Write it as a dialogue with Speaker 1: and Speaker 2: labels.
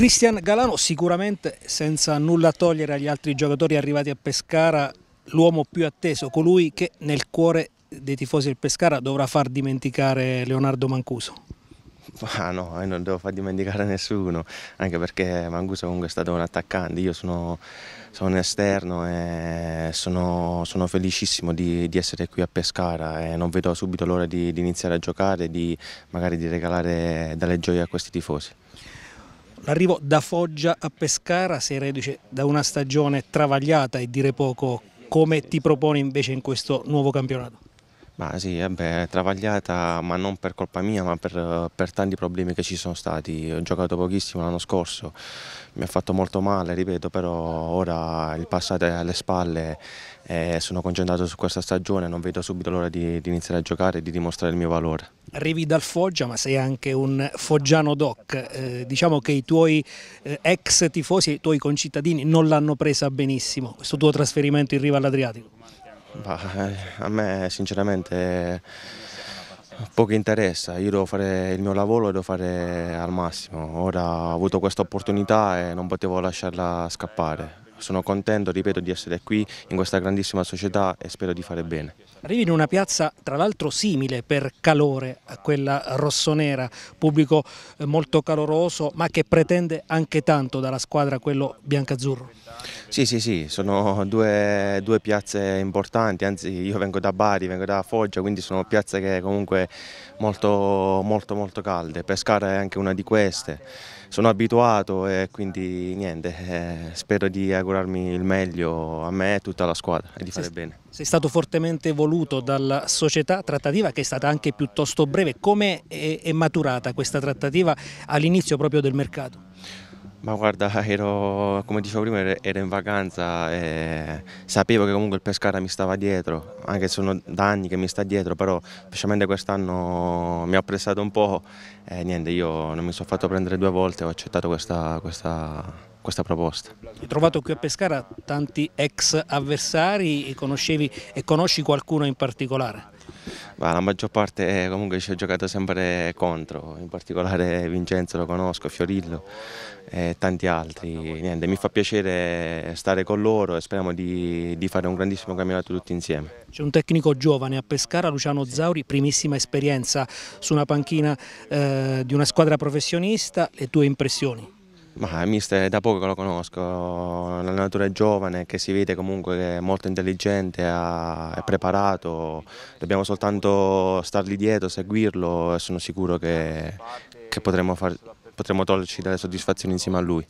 Speaker 1: Cristian Galano sicuramente senza nulla togliere agli altri giocatori arrivati a Pescara l'uomo più atteso, colui che nel cuore dei tifosi del Pescara dovrà far dimenticare Leonardo Mancuso.
Speaker 2: Ma ah, no, io eh, non devo far dimenticare nessuno, anche perché Manguso comunque è stato un attaccante, io sono, sono un esterno e sono, sono felicissimo di, di, essere qui a Pescara e non vedo subito l'ora di, di iniziare a giocare e di magari di regalare delle gioie a questi tifosi.
Speaker 1: L'arrivo da Foggia a Pescara, sei reduce da una stagione travagliata e dire poco, come ti proponi invece in questo nuovo campionato?
Speaker 2: Ma sì, vabbè, eh, travagliata, ma non per colpa mia, ma per, per, tanti problemi che ci sono stati. Ho giocato pochissimo l'anno scorso, mi ha fatto molto male, ripeto, però ora il passato è alle spalle e sono concentrato su questa stagione, non vedo subito l'ora di, di iniziare a giocare e di dimostrare il mio valore.
Speaker 1: Arrivi dal Foggia, ma sei anche un foggiano doc. Eh, diciamo che i tuoi eh, ex tifosi, i tuoi concittadini non l'hanno presa benissimo, questo tuo trasferimento in riva all'Adriatico.
Speaker 2: Bah, a me sinceramente poco interessa, io devo fare il mio lavoro e devo fare al massimo. Ora ho avuto questa opportunità e non potevo lasciarla scappare. Sono contento, ripeto, di essere qui in questa grandissima società e spero di fare bene.
Speaker 1: Arrivi in una piazza tra l'altro simile per calore a quella rossonera, pubblico eh, molto caloroso ma che pretende anche tanto dalla squadra quello biancazzurro.
Speaker 2: Sì, sì, sì, sono due, due, piazze importanti, anzi io vengo da Bari, vengo da Foggia, quindi sono piazze che comunque molto, molto, molto calde. Pescara è anche una di queste, sono abituato e quindi niente, eh, spero di augurarmi il meglio a me e tutta la squadra e di fare sei, bene.
Speaker 1: Sei stato fortemente voluto dalla società trattativa che è stata anche piuttosto breve, come è, è maturata questa trattativa all'inizio proprio del mercato?
Speaker 2: Ma guarda, ero, come dicevo prima, ero in vacanza e sapevo che comunque il Pescara mi stava dietro, anche se sono da anni che mi sta dietro, però specialmente quest'anno mi ha pressato un po' e niente, io non mi sono fatto prendere due volte, ho accettato questa, questa, questa proposta.
Speaker 1: Hai trovato qui a Pescara tanti ex avversari e, e conosci qualcuno in particolare?
Speaker 2: Ma la maggior parte eh, comunque ci ha giocato sempre contro, in particolare Vincenzo lo conosco, Fiorillo e tanti altri. Niente, mi fa piacere stare con loro e speriamo di, di fare un grandissimo campionato tutti insieme.
Speaker 1: C'è un tecnico giovane a Pescara, Luciano Zauri, primissima esperienza su una panchina eh, di una squadra professionista, le tue impressioni?
Speaker 2: Ma il mister è da poco che lo conosco, l'allenatore è giovane, che si vede comunque che è molto intelligente, è preparato, dobbiamo soltanto stargli dietro, seguirlo e sono sicuro che, che potremo, far, potremo toglierci delle soddisfazioni insieme a lui.